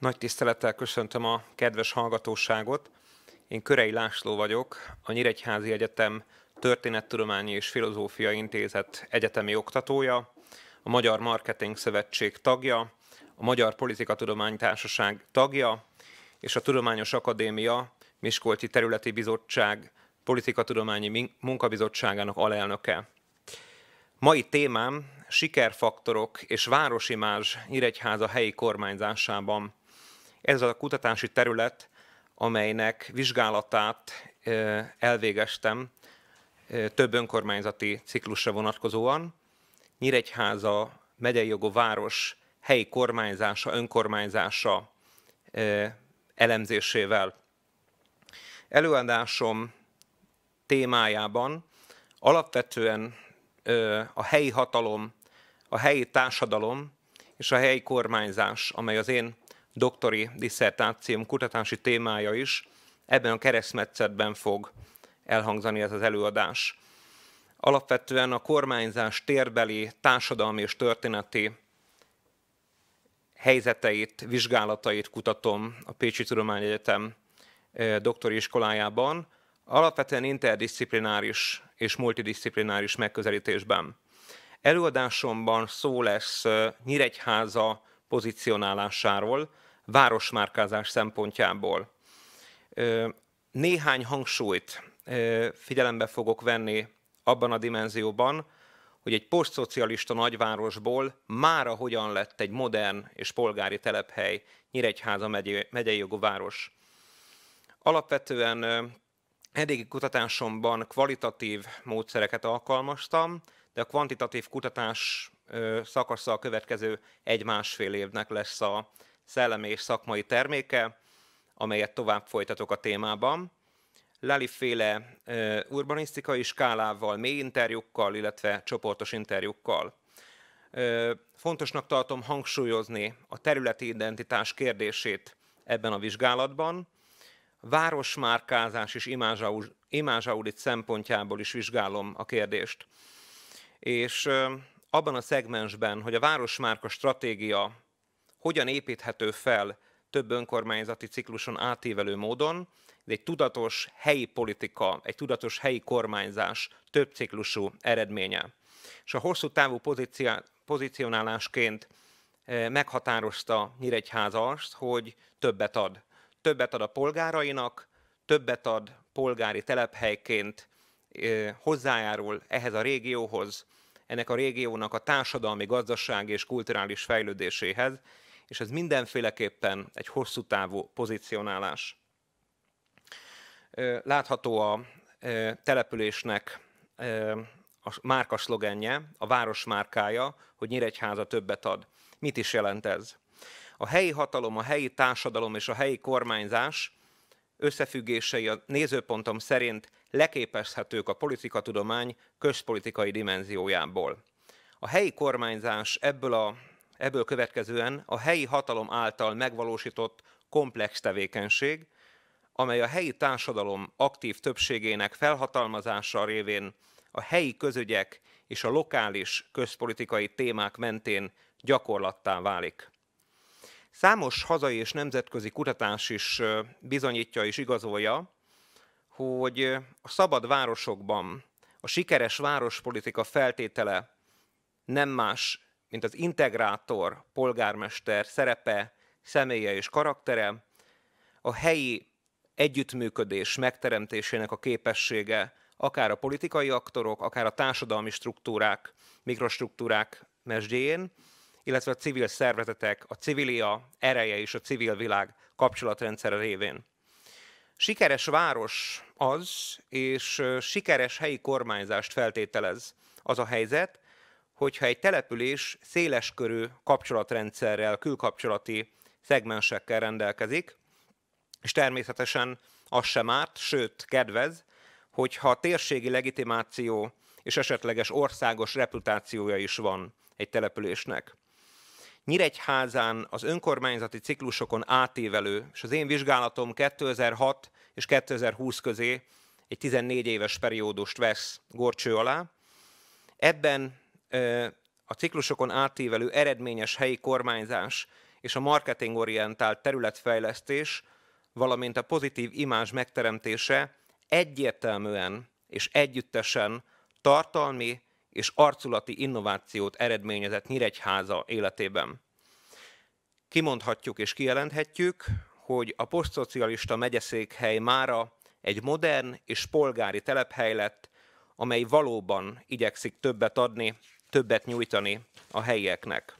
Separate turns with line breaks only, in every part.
Nagy tisztelettel köszöntöm a kedves hallgatóságot. Én Körei László vagyok, a Nyíregyházi Egyetem Történettudományi és Filozófia Intézet egyetemi oktatója, a Magyar Marketing Szövetség tagja, a Magyar Politikatudomány Társaság tagja, és a Tudományos Akadémia Miskolci Területi Bizottság Politikatudományi Munkabizottságának alelnöke. Mai témám sikerfaktorok és városimázs Nyíregyháza helyi kormányzásában – ez a kutatási terület, amelynek vizsgálatát elvégeztem több önkormányzati ciklusra vonatkozóan. Nyíregyháza megyei jogú város helyi kormányzása, önkormányzása elemzésével. Előadásom témájában alapvetően a helyi hatalom, a helyi társadalom és a helyi kormányzás, amely az én doktori diszertációm kutatási témája is. Ebben a keresztmetszetben fog elhangzani ez az előadás. Alapvetően a kormányzás térbeli, társadalmi és történeti helyzeteit, vizsgálatait kutatom a Pécsi Tudományegyetem doktori iskolájában, alapvetően interdisziplináris és multidisziplináris megközelítésben. Előadásomban szó lesz Nyíregyháza pozícionálásáról, városmárkázás szempontjából. Néhány hangsúlyt figyelembe fogok venni abban a dimenzióban, hogy egy posztszocialista nagyvárosból mára hogyan lett egy modern és polgári telephely Nyíregyháza megyei, megyei jogú város. Alapvetően eddigi kutatásomban kvalitatív módszereket alkalmaztam, de a kvantitatív kutatás szakasza a következő egy-másfél évnek lesz a szellemi és szakmai terméke, amelyet tovább folytatok a témában. féle urbanisztikai skálával, mély interjúkkal, illetve csoportos interjúkkal. Fontosnak tartom hangsúlyozni a területi identitás kérdését ebben a vizsgálatban. Városmárkázás és imázsaudit szempontjából is vizsgálom a kérdést. És abban a szegmensben, hogy a városmárka stratégia hogyan építhető fel több önkormányzati cikluson átívelő módon, de egy tudatos helyi politika, egy tudatos helyi kormányzás több ciklusú eredménye. És a hosszú távú pozícia, pozícionálásként eh, meghatározta Nyíregyháza azt, hogy többet ad. Többet ad a polgárainak, többet ad polgári telephelyként, eh, hozzájárul ehhez a régióhoz, ennek a régiónak a társadalmi, gazdasági és kulturális fejlődéséhez, és ez mindenféleképpen egy hosszú távú pozicionálás. Látható a településnek a márka szlogenje, a város márkája, hogy Nyíregyháza többet ad. Mit is jelent ez? A helyi hatalom, a helyi társadalom és a helyi kormányzás összefüggései a nézőpontom szerint leképezhetők a politikatudomány közpolitikai dimenziójából. A helyi kormányzás ebből a Ebből következően a helyi hatalom által megvalósított komplex tevékenység, amely a helyi társadalom aktív többségének felhatalmazása révén a helyi közügyek és a lokális közpolitikai témák mentén gyakorlattá válik. Számos hazai és nemzetközi kutatás is bizonyítja és igazolja, hogy a szabad városokban a sikeres várospolitika feltétele nem más, mint az integrátor polgármester szerepe, személye és karaktere, a helyi együttműködés megteremtésének a képessége, akár a politikai aktorok, akár a társadalmi struktúrák, mikrostruktúrák mesdjén, illetve a civil szervezetek, a civilia ereje és a civil világ kapcsolatrendszere révén. Sikeres város az, és sikeres helyi kormányzást feltételez az a helyzet, hogyha egy település széleskörű kapcsolatrendszerrel, külkapcsolati szegmensekkel rendelkezik, és természetesen az sem árt, sőt, kedvez, hogyha térségi legitimáció és esetleges országos reputációja is van egy településnek. Nyíregyházán az önkormányzati ciklusokon átívelő, és az én vizsgálatom 2006 és 2020 közé egy 14 éves periódust vesz gorcső alá. Ebben a ciklusokon átívelő eredményes helyi kormányzás és a marketingorientált területfejlesztés, valamint a pozitív imázs megteremtése egyértelműen és együttesen tartalmi és arculati innovációt eredményezett Nyíregyháza életében. Kimondhatjuk és kijelenthetjük, hogy a posztszocialista megyeszékhely mára egy modern és polgári telephely lett, amely valóban igyekszik többet adni többet nyújtani a helyieknek.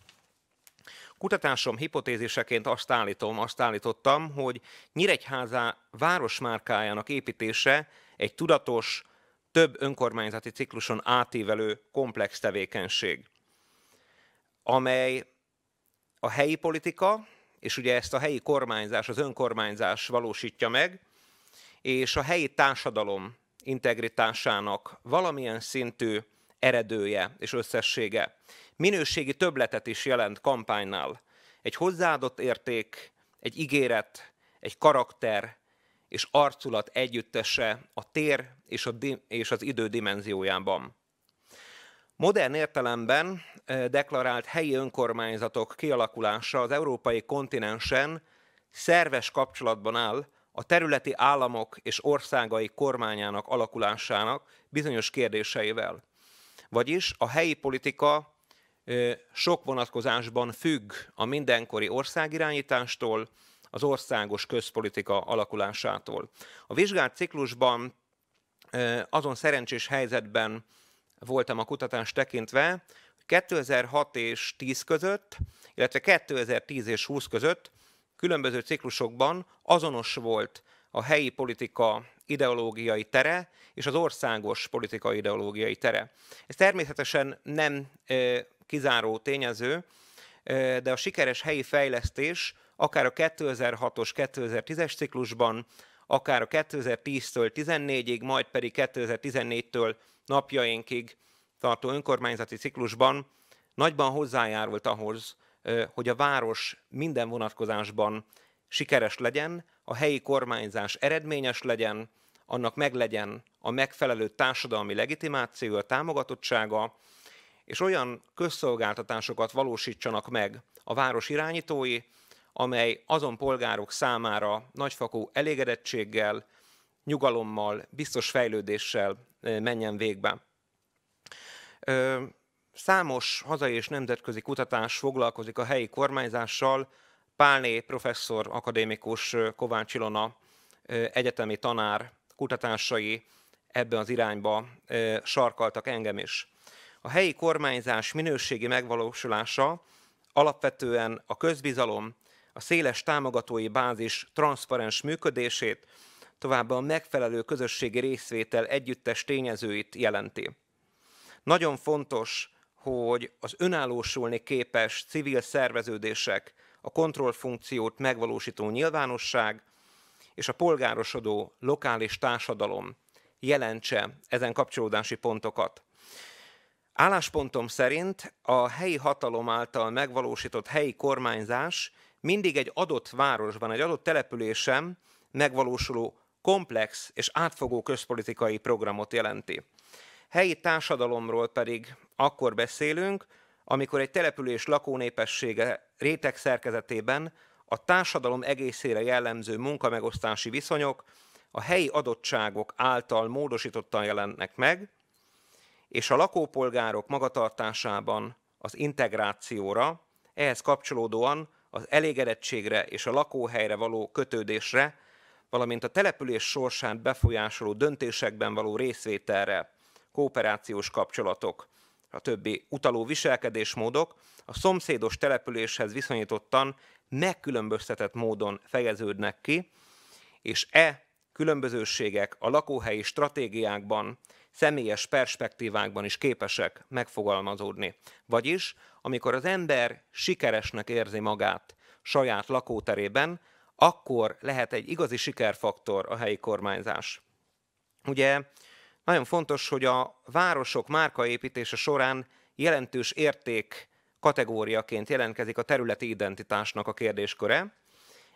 Kutatásom hipotéziseként azt állítom, azt állítottam, hogy Nyíregyháza városmárkájának építése egy tudatos, több önkormányzati cikluson átívelő komplex tevékenység, amely a helyi politika, és ugye ezt a helyi kormányzás, az önkormányzás valósítja meg, és a helyi társadalom integritásának valamilyen szintű eredője és összessége. Minőségi töbletet is jelent kampánynál. Egy hozzáadott érték, egy ígéret, egy karakter és arculat együttese a tér és, a di- és az idő dimenziójában. Modern értelemben deklarált helyi önkormányzatok kialakulása az európai kontinensen szerves kapcsolatban áll a területi államok és országai kormányának alakulásának bizonyos kérdéseivel. Vagyis a helyi politika sok vonatkozásban függ a mindenkori országirányítástól, az országos közpolitika alakulásától. A vizsgált ciklusban azon szerencsés helyzetben voltam a kutatást tekintve, 2006 és 10 között, illetve 2010 és 20 között különböző ciklusokban azonos volt a helyi politika ideológiai tere és az országos politika ideológiai tere. Ez természetesen nem kizáró tényező, de a sikeres helyi fejlesztés akár a 2006-os, 2010-es ciklusban, akár a 2010-től 14-ig, majd pedig 2014-től napjainkig tartó önkormányzati ciklusban nagyban hozzájárult ahhoz, hogy a város minden vonatkozásban sikeres legyen, a helyi kormányzás eredményes legyen, annak meglegyen a megfelelő társadalmi legitimáció, a támogatottsága, és olyan közszolgáltatásokat valósítsanak meg a város irányítói, amely azon polgárok számára nagyfakú elégedettséggel, nyugalommal, biztos fejlődéssel menjen végbe. Számos hazai és nemzetközi kutatás foglalkozik a helyi kormányzással, Pálné professzor, akadémikus Kovács Ilona egyetemi tanár kutatásai ebben az irányba sarkaltak engem is. A helyi kormányzás minőségi megvalósulása alapvetően a közbizalom, a széles támogatói bázis transzparens működését, továbbá a megfelelő közösségi részvétel együttes tényezőit jelenti. Nagyon fontos, hogy az önállósulni képes civil szerveződések, a kontrollfunkciót megvalósító nyilvánosság és a polgárosodó lokális társadalom jelentse ezen kapcsolódási pontokat. Álláspontom szerint a helyi hatalom által megvalósított helyi kormányzás mindig egy adott városban, egy adott településen megvalósuló komplex és átfogó közpolitikai programot jelenti. Helyi társadalomról pedig akkor beszélünk, amikor egy település lakónépessége réteg szerkezetében a társadalom egészére jellemző munkamegosztási viszonyok a helyi adottságok által módosítottan jelennek meg, és a lakópolgárok magatartásában az integrációra, ehhez kapcsolódóan az elégedettségre és a lakóhelyre való kötődésre, valamint a település sorsát befolyásoló döntésekben való részvételre, kooperációs kapcsolatok, a többi utaló viselkedésmódok a szomszédos településhez viszonyítottan megkülönböztetett módon fejeződnek ki, és e különbözőségek a lakóhelyi stratégiákban, személyes perspektívákban is képesek megfogalmazódni. Vagyis, amikor az ember sikeresnek érzi magát saját lakóterében, akkor lehet egy igazi sikerfaktor a helyi kormányzás. Ugye nagyon fontos, hogy a városok márkaépítése során jelentős érték kategóriaként jelentkezik a területi identitásnak a kérdésköre.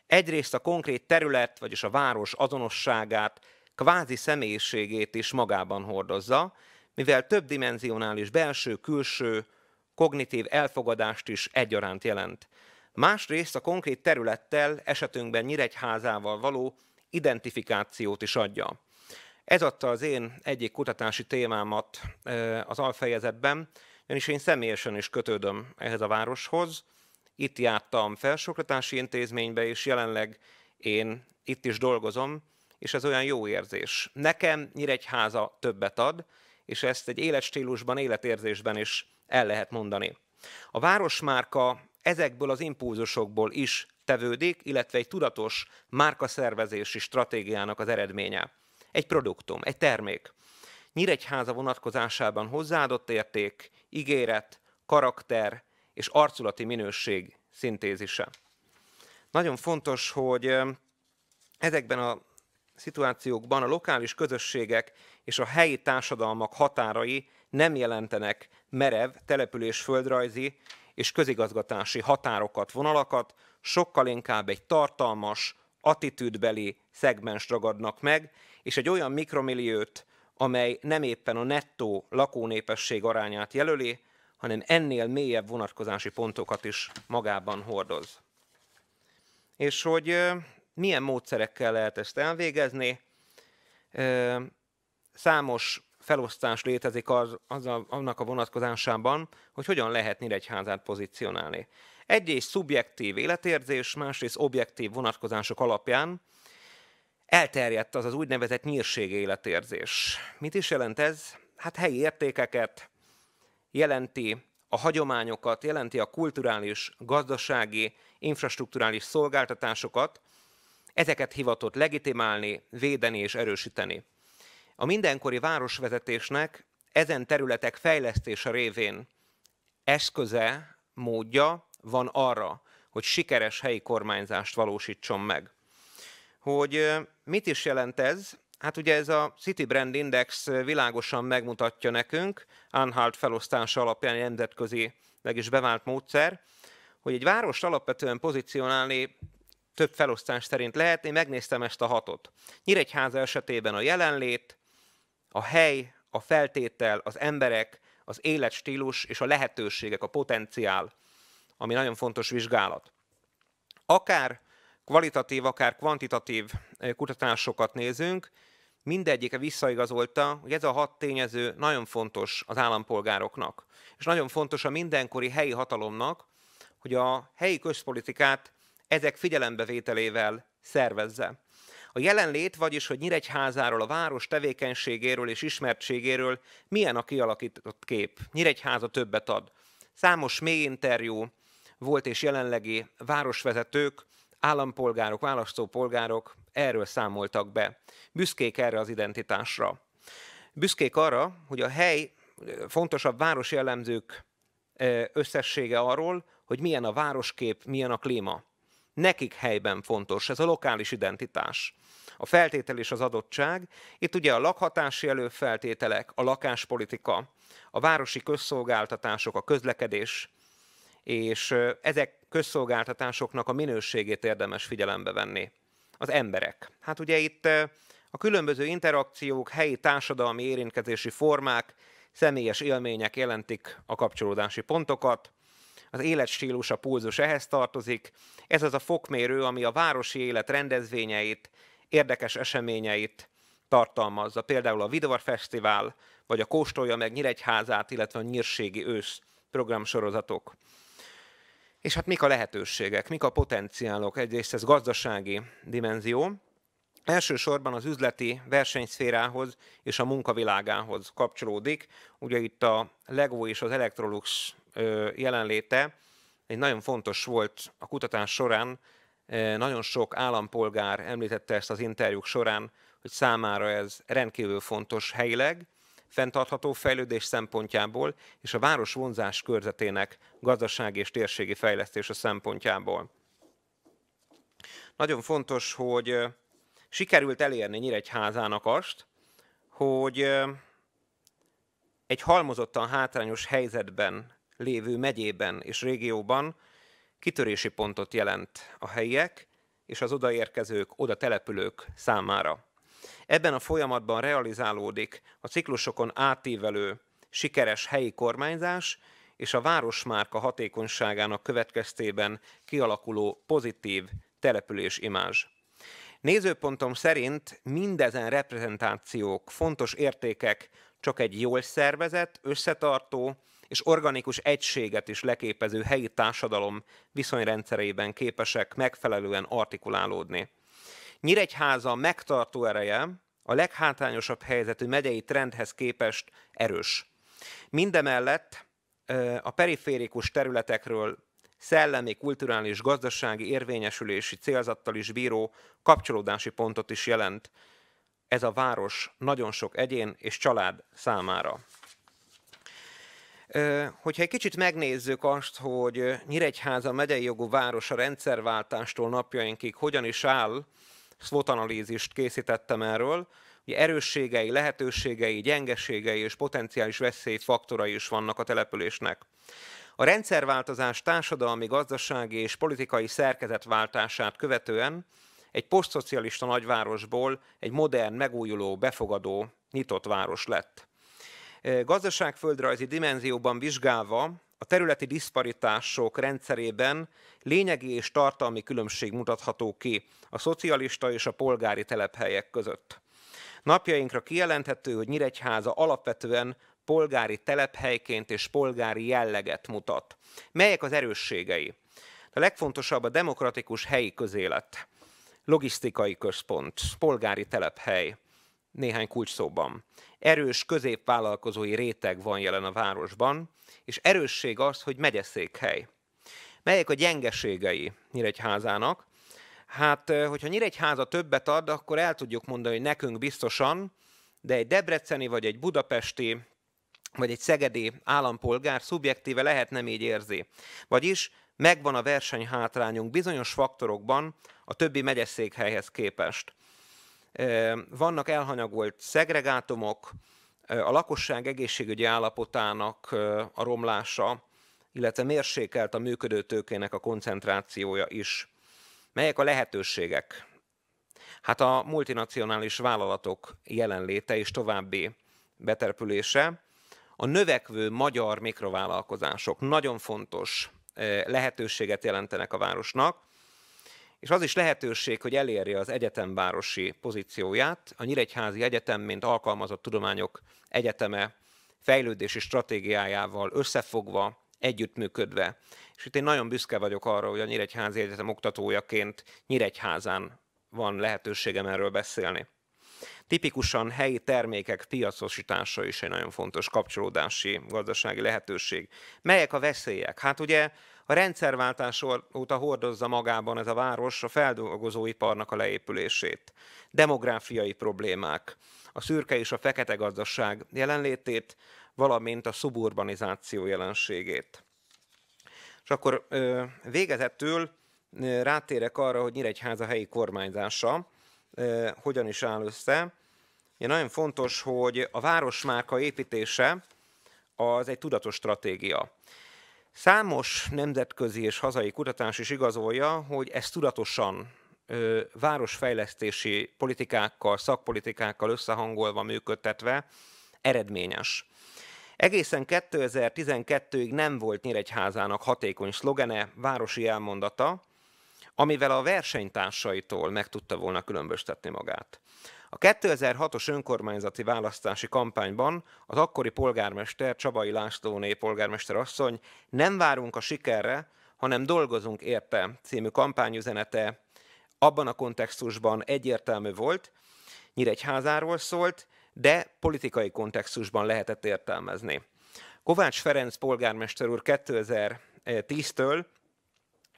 Egyrészt a konkrét terület, vagyis a város azonosságát, kvázi személyiségét is magában hordozza, mivel több dimenzionális belső-külső kognitív elfogadást is egyaránt jelent. Másrészt a konkrét területtel, esetünkben Nyíregyházával való identifikációt is adja. Ez adta az én egyik kutatási témámat az alfejezetben, ugyanis én személyesen is kötődöm ehhez a városhoz. Itt jártam felsőoktatási intézménybe, és jelenleg én itt is dolgozom, és ez olyan jó érzés. Nekem Nyíregyháza többet ad, és ezt egy életstílusban, életérzésben is el lehet mondani. A városmárka ezekből az impulzusokból is tevődik, illetve egy tudatos márkaszervezési stratégiának az eredménye egy produktum, egy termék. Nyíregyháza vonatkozásában hozzáadott érték, ígéret, karakter és arculati minőség szintézise. Nagyon fontos, hogy ezekben a szituációkban a lokális közösségek és a helyi társadalmak határai nem jelentenek merev település földrajzi és közigazgatási határokat, vonalakat, sokkal inkább egy tartalmas, attitűdbeli szegmens ragadnak meg, és egy olyan mikromilliót, amely nem éppen a nettó lakónépesség arányát jelöli, hanem ennél mélyebb vonatkozási pontokat is magában hordoz. És hogy milyen módszerekkel lehet ezt elvégezni? Számos felosztás létezik az, az a, annak a vonatkozásában, hogy hogyan lehet nyíregyházát pozícionálni. Egyrészt szubjektív életérzés, másrészt objektív vonatkozások alapján Elterjedt az az úgynevezett nyírség életérzés. Mit is jelent ez? Hát helyi értékeket, jelenti a hagyományokat, jelenti a kulturális, gazdasági, infrastruktúrális szolgáltatásokat, ezeket hivatott legitimálni, védeni és erősíteni. A mindenkori városvezetésnek ezen területek fejlesztése révén eszköze, módja van arra, hogy sikeres helyi kormányzást valósítson meg hogy mit is jelent ez. Hát ugye ez a City Brand Index világosan megmutatja nekünk, Anhalt felosztása alapján nemzetközi meg is bevált módszer, hogy egy város alapvetően pozícionálni több felosztás szerint lehet. Én megnéztem ezt a hatot. Nyíregyháza esetében a jelenlét, a hely, a feltétel, az emberek, az életstílus és a lehetőségek, a potenciál, ami nagyon fontos vizsgálat. Akár kvalitatív, akár kvantitatív eh, kutatásokat nézünk, mindegyike visszaigazolta, hogy ez a hat tényező nagyon fontos az állampolgároknak, és nagyon fontos a mindenkori helyi hatalomnak, hogy a helyi közpolitikát ezek figyelembevételével szervezze. A jelenlét, vagyis hogy Nyíregyházáról, a város tevékenységéről és ismertségéről milyen a kialakított kép. Nyíregyháza többet ad. Számos mély interjú volt és jelenlegi városvezetők állampolgárok, választópolgárok erről számoltak be. Büszkék erre az identitásra. Büszkék arra, hogy a hely fontosabb városi elemzők összessége arról, hogy milyen a városkép, milyen a klíma. Nekik helyben fontos, ez a lokális identitás. A feltétel és az adottság, itt ugye a lakhatási előfeltételek, a lakáspolitika, a városi közszolgáltatások, a közlekedés, és ezek közszolgáltatásoknak a minőségét érdemes figyelembe venni. Az emberek. Hát ugye itt a különböző interakciók, helyi társadalmi érintkezési formák, személyes élmények jelentik a kapcsolódási pontokat, az életstílus, a pulzus ehhez tartozik. Ez az a fokmérő, ami a városi élet rendezvényeit, érdekes eseményeit tartalmazza. Például a Vidvar Fesztivál, vagy a Kóstolja meg Nyíregyházát, illetve a Nyírségi Ősz programsorozatok. És hát mik a lehetőségek, mik a potenciálok? Egyrészt ez gazdasági dimenzió, elsősorban az üzleti versenyszférához és a munkavilágához kapcsolódik. Ugye itt a Lego és az Electrolux jelenléte egy nagyon fontos volt a kutatás során, nagyon sok állampolgár említette ezt az interjúk során, hogy számára ez rendkívül fontos helyileg, fenntartható fejlődés szempontjából és a város vonzás körzetének gazdasági és térségi fejlesztése szempontjából. Nagyon fontos, hogy sikerült elérni Nyíregyházának azt, hogy egy halmozottan hátrányos helyzetben lévő megyében és régióban kitörési pontot jelent a helyiek és az odaérkezők, oda települők számára. Ebben a folyamatban realizálódik a ciklusokon átívelő sikeres helyi kormányzás és a városmárka hatékonyságának következtében kialakuló pozitív település imázs. Nézőpontom szerint mindezen reprezentációk, fontos értékek csak egy jól szervezett, összetartó és organikus egységet is leképező helyi társadalom viszonyrendszerében képesek megfelelően artikulálódni. Nyíregyháza megtartó ereje a leghátrányosabb helyzetű megyei trendhez képest erős. Mindemellett a periférikus területekről szellemi, kulturális, gazdasági érvényesülési célzattal is bíró kapcsolódási pontot is jelent ez a város nagyon sok egyén és család számára. Hogyha egy kicsit megnézzük azt, hogy Nyíregyháza megyei jogú város a rendszerváltástól napjainkig hogyan is áll, SWOT analízist készítettem erről, hogy erősségei, lehetőségei, gyengeségei és potenciális veszélyfaktorai is vannak a településnek. A rendszerváltozás társadalmi, gazdasági és politikai szerkezetváltását követően egy posztszocialista nagyvárosból egy modern, megújuló, befogadó, nyitott város lett. Gazdaságföldrajzi dimenzióban vizsgálva a területi diszparitások rendszerében lényegi és tartalmi különbség mutatható ki a szocialista és a polgári telephelyek között. Napjainkra kijelenthető, hogy Nyíregyháza alapvetően polgári telephelyként és polgári jelleget mutat. Melyek az erősségei? A legfontosabb a demokratikus helyi közélet, logisztikai központ, polgári telephely, néhány kulcsszóban erős középvállalkozói réteg van jelen a városban, és erősség az, hogy megyeszékhely. Melyek a gyengeségei Nyíregyházának? Hát, eh, hogyha Nyíregyháza többet ad, akkor el tudjuk mondani, hogy nekünk biztosan, de egy debreceni, vagy egy budapesti, vagy egy szegedi állampolgár szubjektíve lehet nem így érzi. Vagyis megvan a versenyhátrányunk bizonyos faktorokban a többi megyeszékhelyhez képest vannak elhanyagolt szegregátumok, a lakosság egészségügyi állapotának a romlása, illetve mérsékelt a működő tőkének a koncentrációja is. Melyek a lehetőségek? Hát a multinacionális vállalatok jelenléte és további beterpülése, a növekvő magyar mikrovállalkozások nagyon fontos lehetőséget jelentenek a városnak, és az is lehetőség, hogy elérje az egyetemvárosi pozícióját. A Nyíregyházi Egyetem, mint alkalmazott tudományok egyeteme fejlődési stratégiájával összefogva, együttműködve. És itt én nagyon büszke vagyok arra, hogy a Nyíregyházi Egyetem oktatójaként Nyíregyházán van lehetőségem erről beszélni. Tipikusan helyi termékek piacosítása is egy nagyon fontos kapcsolódási gazdasági lehetőség. Melyek a veszélyek? Hát ugye a rendszerváltás óta hordozza magában ez a város a feldolgozóiparnak a leépülését, demográfiai problémák, a szürke és a fekete gazdaság jelenlétét, valamint a szuburbanizáció jelenségét. És akkor végezetül rátérek arra, hogy Nyíregyháza helyi kormányzása hogyan is áll össze. Ja, nagyon fontos, hogy a városmárka építése az egy tudatos stratégia. Számos nemzetközi és hazai kutatás is igazolja, hogy ezt tudatosan ö, városfejlesztési politikákkal, szakpolitikákkal összehangolva működtetve eredményes. Egészen 2012-ig nem volt Nyíregyházának hatékony szlogene, városi elmondata, amivel a versenytársaitól meg tudta volna különböztetni magát. A 2006-os önkormányzati választási kampányban az akkori polgármester Csabai Lászlóné polgármester asszony nem várunk a sikerre, hanem dolgozunk érte című kampányüzenete abban a kontextusban egyértelmű volt, Nyíregyházáról szólt, de politikai kontextusban lehetett értelmezni. Kovács Ferenc polgármester úr 2010-től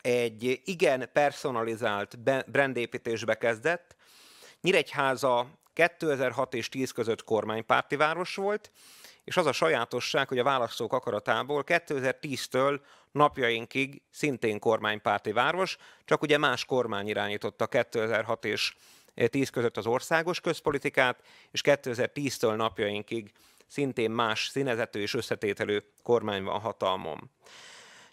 egy igen personalizált brandépítésbe kezdett, Nyíregyháza 2006 és 10 között kormánypárti város volt, és az a sajátosság, hogy a választók akaratából 2010-től napjainkig szintén kormánypárti város, csak ugye más kormány irányította 2006 és 10 között az országos közpolitikát, és 2010-től napjainkig szintén más színezető és összetételő kormány van hatalmon.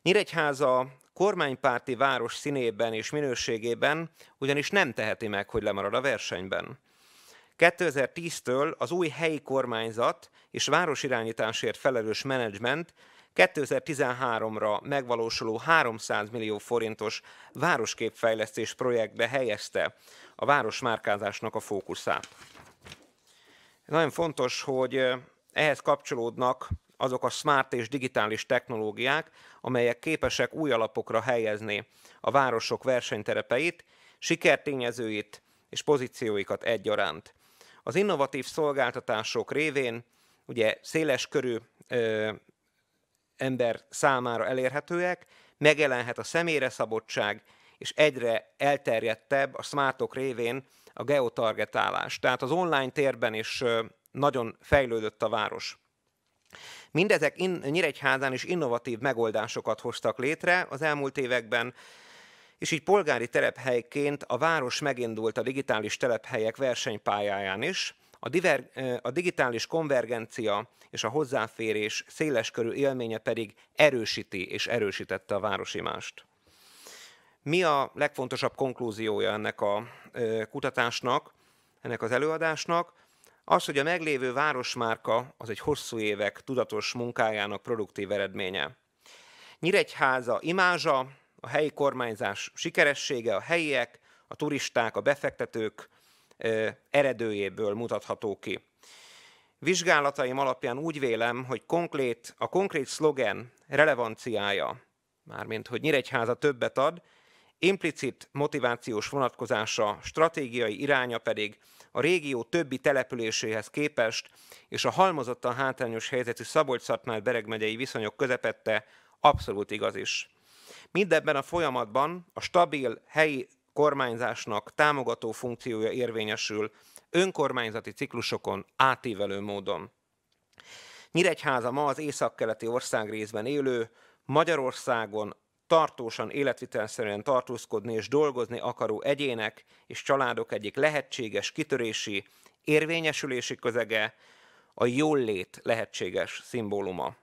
Nyíregyháza kormánypárti város színében és minőségében ugyanis nem teheti meg, hogy lemarad a versenyben. 2010-től az új helyi kormányzat és városirányításért felelős menedzsment 2013-ra megvalósuló 300 millió forintos városképfejlesztés projektbe helyezte a városmárkázásnak a fókuszát. Nagyon fontos, hogy eh, ehhez kapcsolódnak azok a smart és digitális technológiák, amelyek képesek új alapokra helyezni a városok versenyterepeit, sikertényezőit és pozícióikat egyaránt. Az innovatív szolgáltatások révén ugye széles körű ö, ember számára elérhetőek, megjelenhet a személyre szabottság, és egyre elterjedtebb a smartok révén a geotargetálás. Tehát az online térben is nagyon fejlődött a város. Mindezek in- Nyíregyházán is innovatív megoldásokat hoztak létre az elmúlt években, és így polgári telephelyként a város megindult a digitális telephelyek versenypályáján is, a, diver, a digitális konvergencia és a hozzáférés széleskörű élménye pedig erősíti és erősítette a városimást. Mi a legfontosabb konklúziója ennek a kutatásnak, ennek az előadásnak? Az, hogy a meglévő városmárka az egy hosszú évek tudatos munkájának produktív eredménye. Nyíregyháza imázsa, a helyi kormányzás sikeressége, a helyiek, a turisták, a befektetők eredőjéből mutatható ki. Vizsgálataim alapján úgy vélem, hogy konkrét, a konkrét szlogen relevanciája, mármint hogy Nyíregyháza többet ad, implicit motivációs vonatkozása, stratégiai iránya pedig a régió többi településéhez képest és a halmozottan hátrányos helyzetű Szabolcs-Szatmár-Bereg megyei viszonyok közepette abszolút igaz is. Mindebben a folyamatban a stabil helyi kormányzásnak támogató funkciója érvényesül önkormányzati ciklusokon átívelő módon. Nyíregyháza ma az északkeleti ország részben élő, Magyarországon tartósan, életvitelszerűen tartózkodni és dolgozni akaró egyének és családok egyik lehetséges kitörési, érvényesülési közege, a jól lét lehetséges szimbóluma.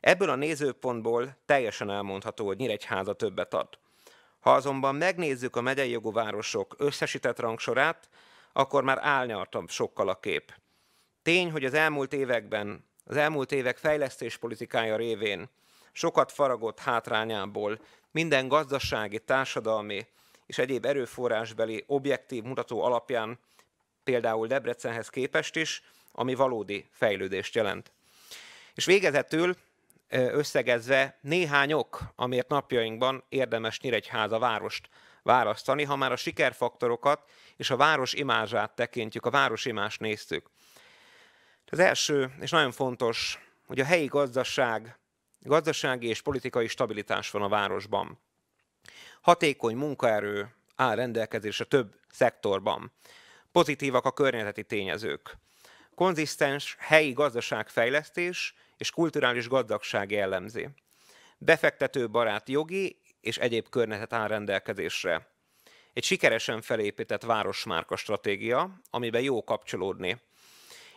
Ebből a nézőpontból teljesen elmondható, hogy Nyíregyháza többet ad. Ha azonban megnézzük a megyei jogú városok összesített rangsorát, akkor már álnyartabb sokkal a kép. Tény, hogy az elmúlt években, az elmúlt évek fejlesztéspolitikája révén sokat faragott hátrányából, minden gazdasági, társadalmi és egyéb erőforrásbeli objektív mutató alapján, például Debrecenhez képest is, ami valódi fejlődést jelent. És végezetül összegezve néhányok, ok, amért napjainkban érdemes Nyíregyháza várost választani, ha már a sikerfaktorokat és a város imázsát tekintjük, a város imást néztük. Az első, és nagyon fontos, hogy a helyi gazdaság Gazdasági és politikai stabilitás van a városban. Hatékony munkaerő áll rendelkezésre több szektorban. Pozitívak a környezeti tényezők. Konzisztens helyi gazdaságfejlesztés és kulturális gazdagság jellemzi. Befektetőbarát jogi és egyéb környezet áll rendelkezésre. Egy sikeresen felépített városmárka stratégia, amiben jó kapcsolódni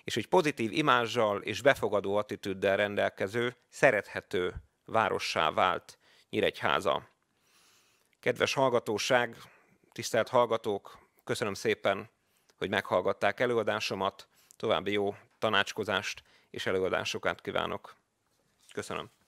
és egy pozitív imázsal és befogadó attitűddel rendelkező, szerethető várossá vált Nyíregyháza. Kedves hallgatóság, tisztelt hallgatók, köszönöm szépen, hogy meghallgatták előadásomat, további jó tanácskozást és előadásokat kívánok. Köszönöm.